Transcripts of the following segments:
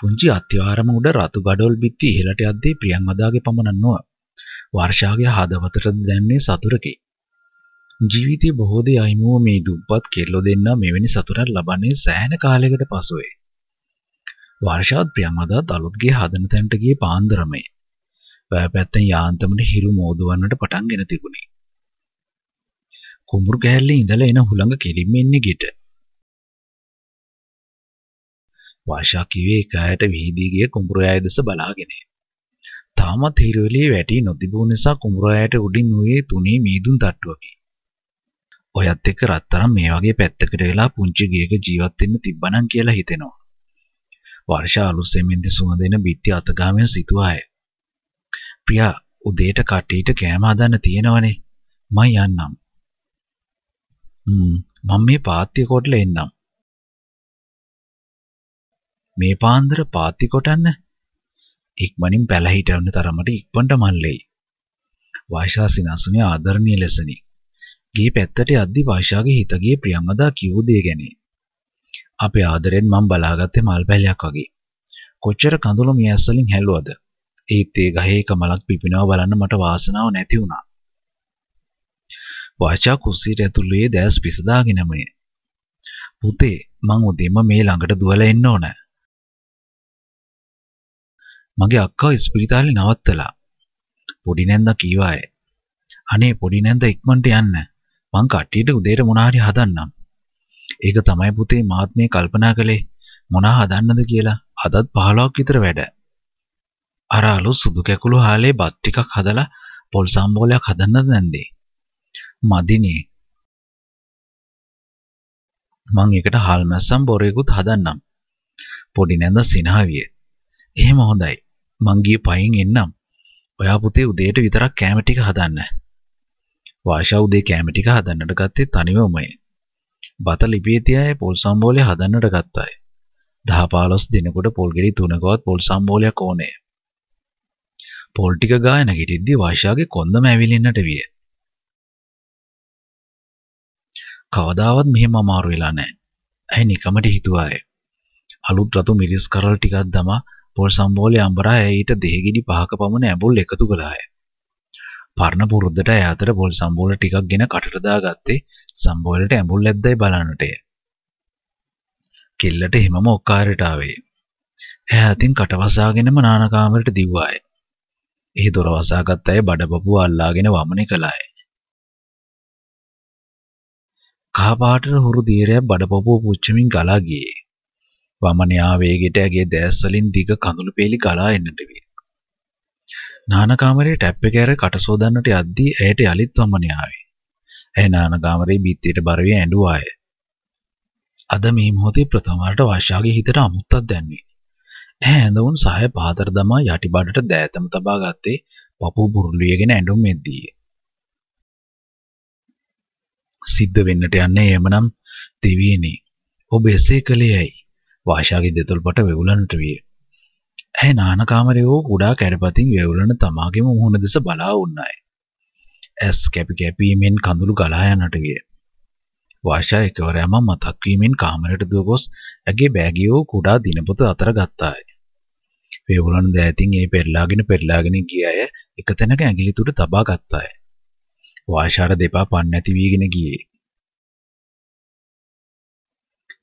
පුංචි අත්‍යවාරම උඩ රතු ගඩොල් බිත්ති ඉහළට යද්දී ප්‍රියංවදාගේ පමණක් නොව වර්ෂාගේ හදවතට දැන්නේ සතුරකි. ජීවිතයේ බොහෝ දේ අහිමුව මේ දුප්පත් කෙල්ලෝ දෙන්නා මෙවැනි සතුටක් ලබන්නේ සෑහෙන කාලයකට පසුවේ. වර්ෂාත් ප්‍රියංවදාත් අලුත්ගේ හදන තැනට ගියේ පාන්දරමේ. වැවැත්තෙන් යාන්තමට හිරු මෝදවන්නට පටන්ගෙන තිබුණි. කුඹුරු කැලේ ඉඳලා එන හුළඟ කෙලින්ම එන්නේ ගෙට. වර්ෂා කිව්වේ එක අයට විහිදී ගිය කුඹුර අය දෙස බලාගෙන. තාමත් හිරවෙලිය වැටි නොතිබූ නිසා කුඹුර අයට උඩින් වූයේ තුනී මීදුම් තට්ටුවකි. ඔයත් එක්ක රත්තරන් මේ වගේ පැත්තකට වෙලා පුංචි ගියක ජීවත් වෙන්න තිබ්බනම් කියලා හිතෙනවා. වර්ෂා අලුත් සෙමෙන්ති සුවඳ එන බිත්ති අතගාමෙන් සිතුවාය. ප්‍රියා උදේට කටීට කෑම හදන්න තියෙනවනේ. මං යන්නම්. හ්ම් මම මේ පාත්‍ය කොටලා එන්නම්. මේ පාන්දර පාත්ති කොටන්න ඉක්මනින් පැලහිටවන්න තරමට ඉක්මනට මල්ලෙයි. වායිෂා සිනාසුනේ ආදරණීය ලෙසනි. ගිහි පැත්තට යද්දි වායිෂාගේ හිත ගියේ ප්‍රියංගදා කියූ දේ ගැන. අපේ ආදරෙන් මම බලාගත්තේ මල් පැලයක් වගේ. කොච්චර කඳුළු මිය ඇස්වලින් හැලුවද? ඒත් ඒ ගහේ කමලක් පිපිනවා බලන්න මට වාසනාව නැති වුණා. වාචා කුස්සියට ඇතුළේ දැස් පිසදාගෙනමයි. පුතේ මං උදේම මේ ළඟට දුවලා එන්න ඕනේ. මගේ අක්කා ඉස්පිරිතාලේ නවත්තලා. පොඩි නැන්දා කීවාය. අනේ පොඩි නැන්දා ඉක්මනට යන්න. මං කට්ටියට උදේට මොනාරි හදන්නම්. ඒක තමයි පුතේ මාත් මේ කල්පනා කළේ. මොනා හදන්නද කියලා. අදත් 15ක් විතර වැඩ. අර අලු සුදු කැකුළු හාලේ බත් ටිකක් හදලා පොල් සම්බෝලයක් හදන්නද නැන්දේ. මදිනේ. මං එකට හාල් මැස්සම් බොරේකුත් හදන්නම්. පොඩි නැන්දා සිනහවිය. එහෙම හොඳයි. මං ගිය පයින් එන්නම්. ඔයා පුතේ උදේට විතරක් කැම ටික හදන්න. වාෂා උදේ කැම ටික හදන්නට ගත්තේ තනිවමයි. බත ලිපියේ තියාය පොල් සම්බෝලේ හදන්නට ගත්තාය. 10 15 දිනකට පොල් ගෙඩි තුනකවත් පොල් සම්බෝලයක් ඕනේ. පොල් ටික ගාය නැගිටිද්දී වාෂාගේ කොන්දම ඇවිලෙන්නට විය. කවදාවත් මෙහෙම අමාරු වෙලා නැහැ. ඇයි නිකමට හිතුවාය. අලුත් රතු මිරිස් කරල් ටිකක් දමා පොල් සම්බෝලේ අඹරා ඇයට දෙහිගිනි පහක පමණ ඇඹුල් එකතු කළාය. පර්ණ පුරුද්දට ඇය අතර පොල් සම්බෝල ටිකක් ගෙන කටට දාගත්තේ සම්බෝලට ඇඹුල් ඇද්දයි බලන්නටය. කෙල්ලට හිමම ඔක්කාරයට ආවේ. ඇය අතින් කටවසාගෙනම නානකාමරට දිව්වාය. එහි දොර වසාගත් අය බඩපපුව අල්ලාගෙන වමනය කළාය. කහපාටට හුරු දීරයක් බඩපපුව පුච්චමින් ගලා ගියේ. වමනයා වේගෙට ඇගේ දැස් වලින් දිග කඳුළු පෙලි ගලා එන්නට විය. නානකාමරයේ ටැප් එක ඇර කට සෝදන්නට යද්දී ඇයට යලිත් වමනය ආවේ. ඇය නානකාමරයේ බිත්තියට බර වී ඇඬුවාය. අද මේ මොහොතේ ප්‍රථම වරට වාෂාගේ හිතට අමුත්තක් දැන්නේ. ඇහැ ඇඳවුන් සහය පහතර දමා යටි බඩට දෑතම තබා ගත්තේ පපුව බුරුලියගෙන ඇඬුම් මෙද්දී. සිද්ධ වෙන්නට යන්නේ එමනම් දෙවියනේ ඔබ එසේ කළේ ඇයි? වාශාගේ දෙතොල්පට වෙවුලන්ට විය. ඇය නානකාමරය වූ කුඩා කැඩපතින් වෙවුලන තමාගේම මුහුණ දෙස බලා උන්නයි. ඇස් කැපි කැපීමෙන් කඳුළු ගලා යන්නට විය. වාශා එකවරයම මතක් වීමෙන් කාමරයට දුව ගොස් ඇගේ බෑගිය වූ කුඩා දිනපොත අතර ගත්තාය. වේවුලන් දෑතින් ඒ පෙරලාගෙන පෙරලාගෙන ගිය අය එක තැනක ඇඟිලි තුඩ තබා ගත්තාය. වාශාර දෙපා පන්නැති වීගෙන ගියේ.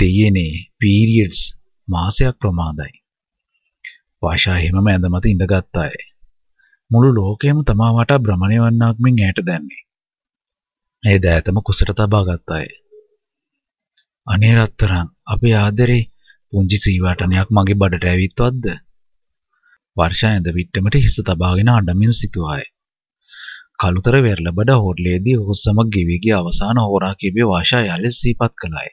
දෙයනේ පීරියඩ්ස් මාසයක් ප්‍රමාදයි. වාෂා හිමම ඇඳ මත ඉඳගත් අය. මුළු ලෝකයම තමා වටා භ්‍රමණය වන්නාක් මෙන් ඈට දැන්නේ. ඒ දෑතම කුසට තබා ගත් අය. අනේ රත්තරන් අපේ ආදරේ පුංචි සීවටනයක් මගේ බඩට ඇවිත්වත්ද? වර්ෂා ඇඳ විට්ටමට හිස තබාගෙන අඬමින් සිටුවාය. කලුතර වෙරළබඩ හෝටලයේදී හොස්සමක් ගෙවී ගිය අවසාන හෝරා කීපය වාෂා යලි සීපත් කළාය.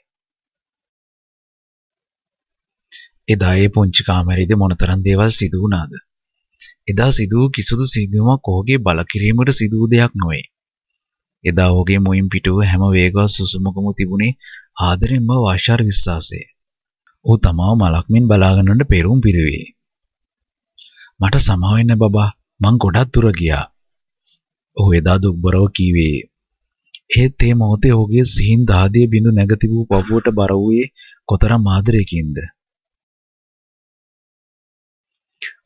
එදා ඒ පුංචි කාමරයේදී මොනතරම් දේවල් සිදු වුණාද? එදා සිදු කිසිදු සිදුවීමක් ඔහුගේ බලකිරීමට සිදු දෙයක් නොවේ. එදා ඔහුගේ මුවින් පිටුව හැම වේගවත් සුසුමකම තිබුණේ ආදරෙන්ම වාශාර විශ්වාසය. ඔහු තමාව මලක්මින් බලාගෙන ඉන්න පෙරුම් පිරුවේ. මට සමාව වෙන්න බබා මං ගොඩක් දුර ගියා. ඔහු එදා දුක්බරව කීවේ. එහෙත් ඒ මොහොතේ ඔහුගේ සිහින් දහදිය බිඳු නැග තිබූ පපුවට බර වූයේ කොතරම් ආදරයකින්ද?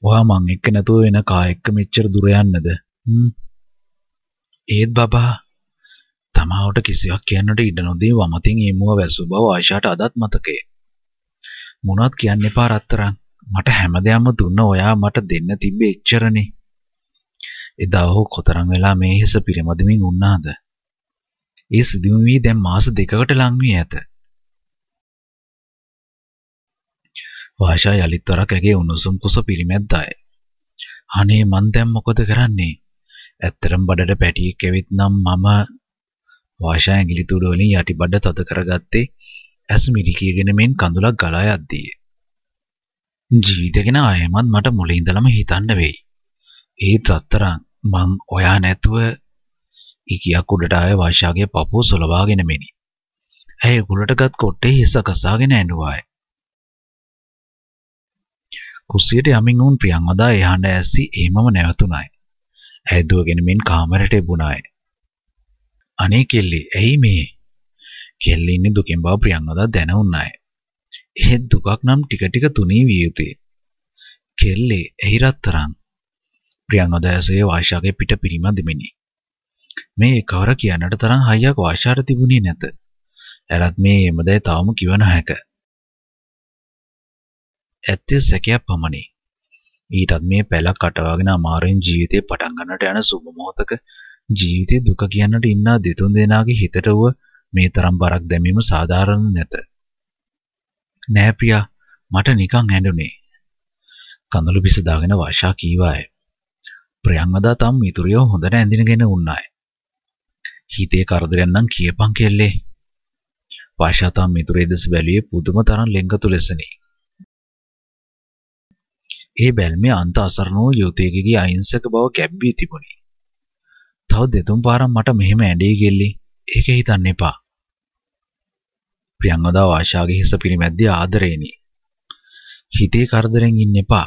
ඔහා මං එක්ක නැතුව වෙන කා එක්ක මෙච්චර දුර යන්නද? ඒත් බබා තමාවට කිසිවක් කියන්නට ඉඩ නොදී වමතින් ඊමුව වැසූ බව ආයිෂාට අදත් මතකය. මොනවත් කියන්න එපා රත්තරන්. මට හැමදේම දුන්න ඔයා මට දෙන්න තිබ්බේ එච්චරනේ. එදා ඔහු කොතරම් වෙලා මේ හිස පිරිමදමින් උන්නාද? ඒ සිදුවීම දැන් මාස දෙකකට ලං වී ඇත. වාෂා යලිත්වරක් ඇගේ උණුසුම් කුස පිළිමැද්දාය. අනේ මං දැන් මොකද කරන්නේ? ඇත්තරම් බඩට පැටියෙක් ඇවිත් නම් මම වාෂා ඇඟිලි තුඩු වලින් යටිබඩ තද කරගත්තේ ඇස් මිරි කීගෙන මෙන් කඳුලක් ගලා යද්දී. ජීවිතේගෙන ආයෙමත් මට මුලින් ඉඳලම හිතන්න වෙයි. ඒත් රත්තරන් මං ඔයා නැතුව ඉකියක් උඩට ආය වාෂාගේ පපුව සොලවාගෙන මෙනි. ඇය උගුලටගත් කොට්ටේ හිස කසාගෙන ඇඬුවාය. කුස්සියට යමින් වුන් ප්‍රියන්වදා එහාට ඇස්සි ඒමම නැවතුණයි. ඇය දුවගෙන මෙන් කාමරට එබුණාය. අනේ කෙල්ලි, ඇයි මේ? කෙල්ලි ඉන්නේ දුකෙන් බව ප්‍රියන්වදා දැනුණාය. එහෙත් දුකක් නම් ටික ටික තුනී විය යුතුය. කෙල්ලේ එහි රත්තරන් ප්‍රියංගදයසේ වාශාගේ පිට පිළිම දෙමිනි. මේ එකවර කියන්නට තරම් හයියක් වාශාට තිබුණේ නැත. ඇරත් මේ එමදේ තවම කිව නොහැක. ඇත්තේ සැකයක් පමණි. ඊටත් මේ පැලක් අටවාගෙන අමාරුවෙන් ජීවිතේ පටන් ගන්නට යන සුබ මොහොතක ජීවිතේ දුක කියන්නට ඉන්න දෙතුන් දෙනාගේ හිතට වුව මේ තරම් බරක් දැමීම සාධාරණ නැත. නෑ ප්‍රියා මට නිකන් ඇඬුනේ. කඳුළු පිස දාගෙන වාෂා කීවාය. ප්‍රියංගදා තම් මිතුරියෝ හොඳට ඇඳිනගෙන උන්නාය. හිතේ කරදරයක් නම් කියපන් කෙල්ලේ. වාෂා තම් මිතුරේ දෙස බැලුවේ පුදුම තරම් ලෙංගතු ලෙසනේ. ඒ බැල්මේ අන්ත අසරණෝ යුවතියකගේ අහිංසක බව ගැබ්බී තිබුණි. තව දෙතුන් පාරක් මට මෙහෙම ඇඬේ ගෙල්ලි. ඒක හිතන්න එපා. ප්‍රියංගදා ආශාගේ හිස පිළිමැද්දී ආදරේනි. හිතේ කරදරෙන් ඉන්න එපා.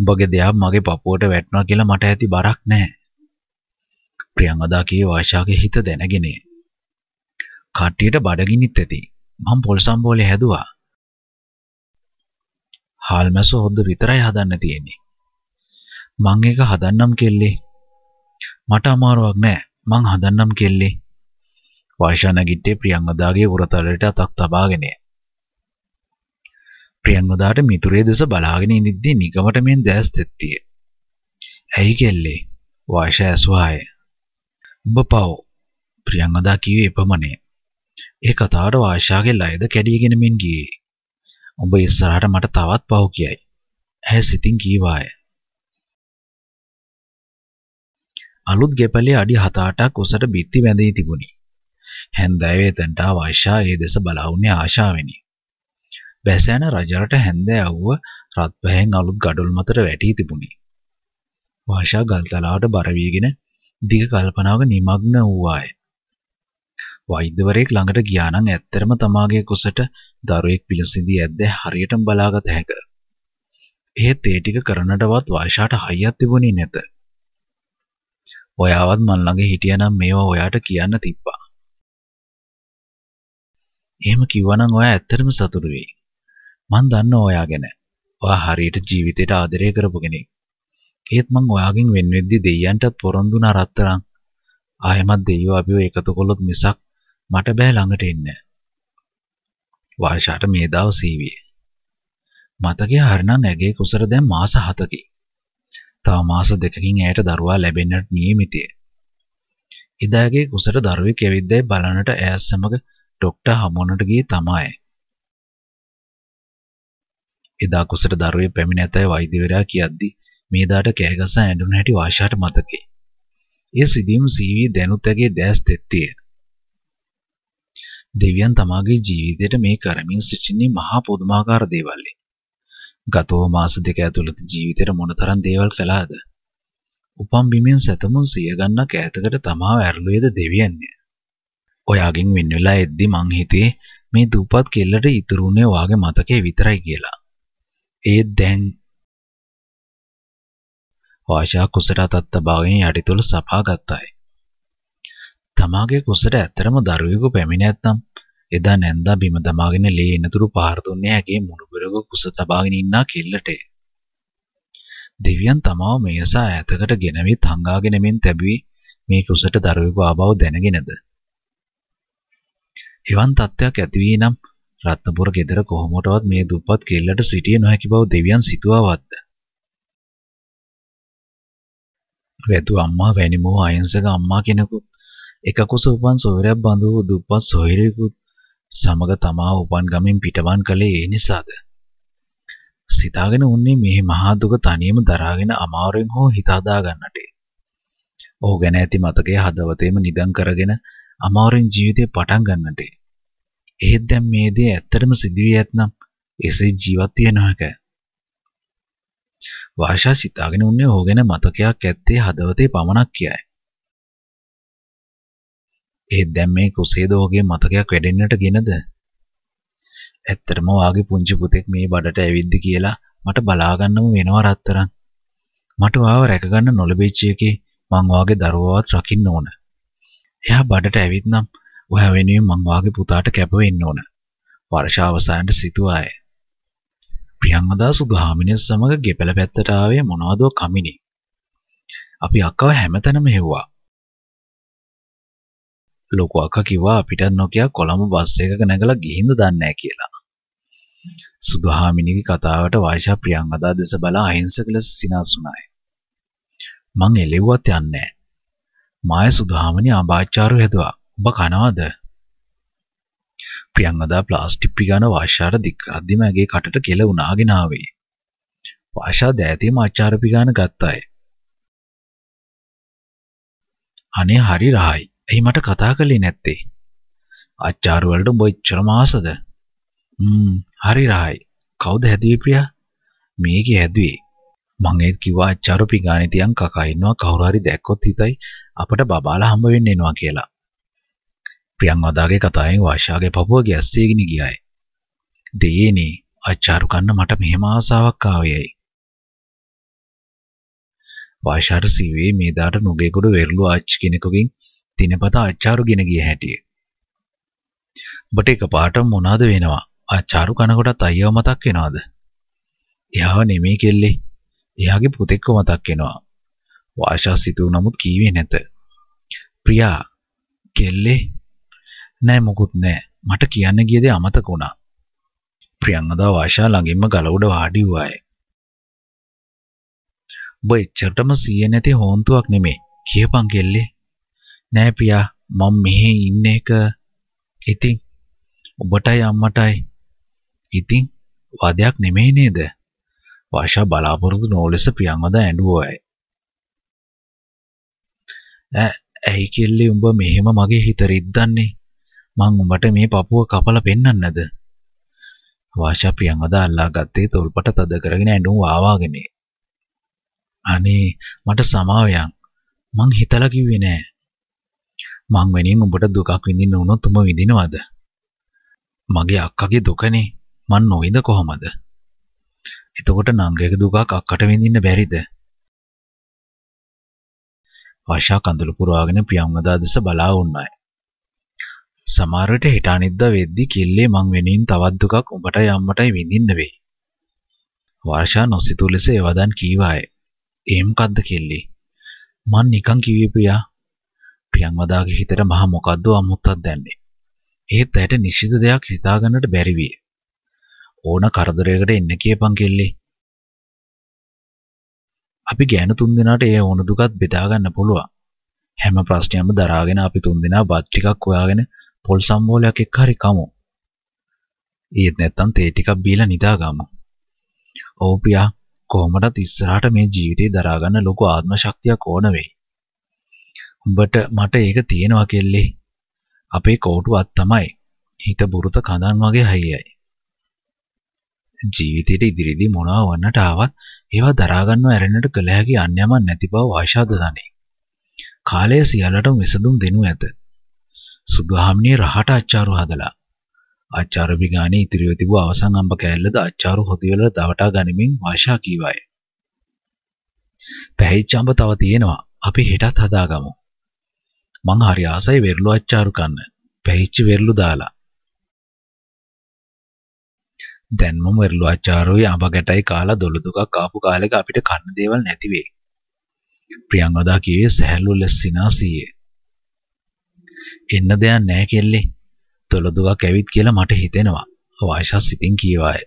උඹගේ දෙයක් මගේ පපුවට වැටුණා කියලා මට ඇති බරක් නැහැ. ප්‍රියංගදා කී ආශාගේ හිත දැනගෙන. කට්ටියට බඩගිනිත් ඇති. මම පොල් සම්බෝලේ හැදුවා. හාල්මැස හොද්ද විතරයි හදන්න තියෙන්නේ. මං ඒක හදන්නම් කෙල්ලේ. මට අමාරුවක් නෑ. මං හදන්නම් කෙල්ලේ. වර්ෂා නැගිට්ටේ ප්‍රියංගදාගේ උරතලයට අතක් තබාගෙන. ප්‍රියංගදාට මිතුරේ දෙස බලාගෙන ඉඳිද්දී නිකමට මෙන් දැස් තෙත්තිය. ඇයි කෙල්ලේ? වර්ෂා ඇසුවාය. උඹ පව්. ප්‍රියංගදා කිව්වේ එපමණේ. ඒ කතාවට වාශාගේ ලයද කැඩීගෙන මෙන් ගියේ. ඔබ ඉස්සරහට මට තවත් පහු කියයි. ඇය සිතින් කීවාය. අලුත් ගෙපලේ අඩි 7-8ක් උසට බිත්ති වැඳී තිබුණි. හැන්දෑවේ එතනට ආශා ඒ දෙස බලවුනේ ආශාවෙනි. බැසෑන රජරට හැන්දෑ අවුව රත් පැහෙන් අලුත් ගඩොල් මතට වැටී තිබුණි. වාශා ගල්තලාවට බර වීගෙන දිග කල්පනාවක නිමග්න වූවාය. වෛද්‍යවරයෙක් ළඟට ගියා නම් ඇත්තටම තමාගේ කුසට දරුවෙක් පිළිසිඳී ඇද්ද හරියටම බලාගත හැක. එහෙත් ඒ ටික කරන්නටවත් වයසට හයියක් තිබුණේ නැත. ඔයාවත් මන් ළඟ හිටියනම් මේවා ඔයාට කියන්න තිබ්බා. එහෙම කිව්වනම් ඔයා ඇත්තටම සතුටු වෙයි. මන් දන්නවා ඔයා ගැන. ඔයා හරියට ජීවිතේට ආදරය කරපු කෙනෙක්. ඒත් මං ඔයාගෙන් වෙන් වෙද්දි දෙයියන්ටත් පොරොන්දු වුණා රත්තරන්. ආයෙමත් දෙයියෝ අපිව එකතු කළොත් මිසක් මට බෑ ළඟට එන්න. වර්ෂාට මේ දවස් සීවිය. මතකය හරනම් ඇගේ කුසර දැන් මාස 7කි. තව මාස දෙකකින් ඇයට දරුවා ලැබෙන්නට නියමිතය. ඉදාගේ කුසර දරුවෙක් ඇවිද්දයි බලනට ඇයත් සමග ඩොක්ටර් හමුවනට ගියේ තමයි. එදා කුසර දරුවේ පැමිණ ඇතයි වෛද්‍යවරයා කියද්දි මේදාට කෑගසා ඇඬුණ හැටි වාෂාට මතකයි. ඒ සිදුවීම සීවී දැනුත් ඇගේ දැස් තෙත්තියේ. දෙවියන් තමාගේ ජීවිතයට මේ කරමින් සිටින්නේ මහා පුදුමාකාර දේවල්ලි. ගතව මාස දෙක ඇතුළත ජීවිතයට මොනතරම් දේවල් කළාද? උපම් බිමෙන් සැතමුන් සිය ගන්නක් ඈතකට තමාව ඇරළුවේද දෙවියන්ය. ඔයාගෙන් වෙන් වෙලා එද්දි මං හිතේ මේ දුප්පත් කෙල්ලට ඉතුරුනේ වාගේ මතකේ විතරයි කියලා. ඒත් දැන් වාෂා කුසට අතත් තබාගෙන යටිතුල සපා ගත්තාය. තමාගේ කුසට ඇත්තරම දරුවෙකු පැමිණ ඇත්නම් එදා නැන්දා බිම දමාගෙන ලේ එනතුරු පහර දුන්නේ ඇගේ මුණුබරක කුස තබාගෙන ඉන්නා කෙල්ලටේ. දෙවියන් තමාව මේසා ඈතකට ගෙනවී තංගාගෙන මෙන් තැබුවේ මේ කුසට දරුවෙකු ආබව දැනගෙනද. එවන් තත්ත්වයක් ඇති වී නම් රත්නපුර ගෙදර කොහොමටවත් මේ දුප්පත් කෙල්ලට සිටිය නොහැකි බව දෙවියන් සිතුවවත්ද. වැදු අම්මා වැනිමෝ අහිංසක අම්මා කෙනෙකු එක කුස උපන් සොයුරක් බඳු වූ දුප්පත් සොයුරෙකුත් සමග තමා උපන් ගමින් පිටවන් කළේ ඒ නිසාද? සිතාගෙන උන්නේ මේ මහා දුක තනියම දරාගෙන අමාරුවෙන් හෝ හිත හදා ගන්නටේ. ඔහු ගැන ඇති මතකය හදවතේම නිදන් කරගෙන අමාරුවෙන් ජීවිතේ පටන් ගන්නටේ. එහෙත් දැන් මේ දේ ඇත්තටම සිදුවී ඇතනම් එසේ ජීවත් විය නොහැක. වාෂා සිතාගෙන උන්නේ ඔහු ගැන මතකයක් ඇත්තේ හදවතේ පමණක් කියයි. ඒත් දැන් මේ කුසේද ඔහුගේ මතකයක් වැඩෙන්නට ගෙනද? ඇත්තටම ඔයාගේ පුංචි පුතෙක් මේ බඩට ඇවිද්ද කියලා මට බලාගන්නම වෙනවා රත්තරන්. මට ඔයාව රැකගන්න නොලැබිච්ච එකේ මං ඔයාගේ දරුවවත් රකින්න ඕන. එයා බඩට ඇවිත් නම් ඔයා වෙනුවෙන් මං ඔයාගේ පුතාට කැප වෙන්න ඕන. වර්ෂ අවසානයේ සිටුවාය. ප්‍රියංගදාසු ගාමිණිය සමග ගෙපල පැත්තට ආවේ මොනවදෝ කමිනි. අපි අක්කව හැමතැනම හෙව්වා. ලොකු අක්කා කිව්වා අපිට නොකිය කොළඹ බස් එකක නැගලා ගිහින්ද දන්නේ කියලා. සුදුහාමිනිගේ කතාවට වායිෂා ප්‍රියංගදා දෙස බලා අහිංසක ලෙස සිනාසුණායි. මං එළෙව්වත් යන්නේ මාය සුදුහාමිනි ආභාචාරු හැදුවා. ඔබ කනවද? ප්‍රියංගදා ප්ලාස්ටික් පිගාන වායිෂාට දික් කරද්දිම ඇගේ කටට කෙල වුණාගෙන ආවේ. වායිෂා දෑතේම ආචාර පිගාන ගත්තාය. අනේ හරි රහයි. ඇයි මට කතා කළේ නැත්තේ? අච්චාරු වලට උඹ ඉච්චර මාසද? ම්ම් හරි රහයි. කවුද හැදුවේ ප්‍රියා? මේකේ හැදුවේ. මං ඒත් කිව්වා අච්චාරු පිඟානේ තියන් කකා ඉන්නවා කවුරු හරි දැක්කොත් හිතයි අපට බබාලා හම්බ වෙන්න එනවා කියලා. ප්‍රියංවදාගේ කතාවෙන් වාෂාගේ පපුව ගැස්සීගෙන ගියායි. දෙයේනේ අච්චාරු කන්න මට මෙහෙම ආසාවක් ආවේයි. වාෂාට සීවේ මේ දාට නුගේගොඩ වෙරළු ආච්චි කෙනෙකුගෙන් දිනපතා අච්චාරු ගෙන ගිය හැටිය. ඔබට එකපාරට මොනවාද වෙනවා? අච්චාරු කනකොටත් අයියව මතක් වෙනවද? එයාව නෙමෙයි කෙල්ලේ. එයාගේ පුතෙක්ව මතක් වෙනවා. වාෂා සිතූ නමුත් කීවේ නැත. ප්‍රියා කෙල්ලේ නෑ මොකුත් නෑ. මට කියන්න ගිය දේ අමතක වුණා. ප්‍රියංගදා වාෂා ළඟින්ම ගල උඩ වාඩි වුවාය. ඔබ එච්චරටම සීයේ නැති හොන්තුවක් නෙමෙයි. කියපන් කෙල්ලේ. නෑ පියා මම මෙහෙ ඉන්න එක ඉතින් ඔබටයි අම්මටයි ඉතින් වාදයක් නෙමෙයි නේද? වාෂා බලාපොරොත්තු නොලෙස ප්‍රියංවද ඇඬුවායි. ඇයි කෙල්ලේ උඹ මෙහෙම මගේ හිත රිද්දන්නේ? මං උඹට මේ පපුව කපලා පෙන්නන්නද? වාෂා ප්‍රියංවද අල්ලාගත්තේ තොල්පට තද කරගෙන ඇඬුම් ආවාගෙනේ. අනේ මට සමාවයන් මං හිතලා කිව්වේ නෑ. මං වෙනින් උඹට දුකක් විඳින්න වුණොත් උඹ විඳිනවද? මගේ අක්කගේ දුකනේ මං නොවිඳ කොහමද? එතකොට නංගගේ දුකක් අක්කට විඳින්න බැරිද? වශා කඳුළු පුරවාගෙන ප්‍රියංගදා දෙස බලා වුණාය. සමහර විට හිටානිද්දා වෙද්දි කිල්ලේ මං වෙනින් තවත් දුකක් උඹටයි අම්මටයි විඳින්න වෙයි. වර්ෂා නොසිතූ ලෙස එවදන් කීවාය. ඒ මොකද්ද කිල්ලේ? මං නිකන් කිව්වේ ප්‍රියා ප්‍රියන්වදාගේ හිතට මහා මොකද්ද අමුත්තක් දැන්නේ. එහෙත් ඇයට නිශ්චිත දෙයක් හිතාගන්නට බැරි විය. ඕන කරදරයකට එන්න කියපන් කෙල්ලේ. අපි ගෑන තුන්දෙනාට ඒ ඕන දුකත් බෙදා ගන්න පුළුවන්. හැම ප්‍රශ්නයක්ම දරාගෙන අපි තුන්දෙනා බත් ටිකක් හොයාගෙන පොල් සම්බෝලයක් එක්ක හරි කමු. ඊයේත් නැත්තම් තේ ටිකක් බීලා නිදාගමු. ඔව් පියා කොහොමදත් ඉස්සරහට මේ ජීවිතේ දරාගන්න ලොකු ආත්ම ශක්තියක් ඕන වෙයි. උඹට මට ඒක තියෙනවා කෙල්ලේ. අපේ කෝටු අත් තමයි. හිත බුරුත කඳන් වගේ හයියයි. ජීවිතේට ඉදිරියේදී මොනවා වන්නට ආවත් ඒවා දරා ගන්නව ඇරෙන්නට කළ හැකි අන්‍යමක් නැති බව වාශාද දනේ. කාලය සියල්ලටම විසඳුම් දෙනු ඇත. සුගාමිනී රහට අච්චාරු හදලා අච්චාරු විගානේ ඉතිරිව තිබූ අවසන් අඹ කෑල්ලද අච්චාරු හොදිවල දවටා ගනිමින් වාශා කීවාය. පැහැිච්ච අඹ තව තියෙනවා. අපි හෙටත් හදාගමු. මං හරි ආසයි වෙරළු අච්චාරු කන්න. පැහිච්ච වෙරළු දාලා. දැන් මම වෙරළු අච්චාරුයි අඹ ගැටයි කාලා දොළ දුකක් ආපු කාලෙක අපිට කන්න දේවල් නැති වෙයි. ප්‍රියංවදා කිව්වේ සහැල්ලු ලෙස සිනාසියේ. එන්න දෙයක් නැහැ කෙල්ලේ. දොළ දුකක් ඇවිත් කියලා මට හිතෙනවා. වායිෂා සිතින් කීවායේ.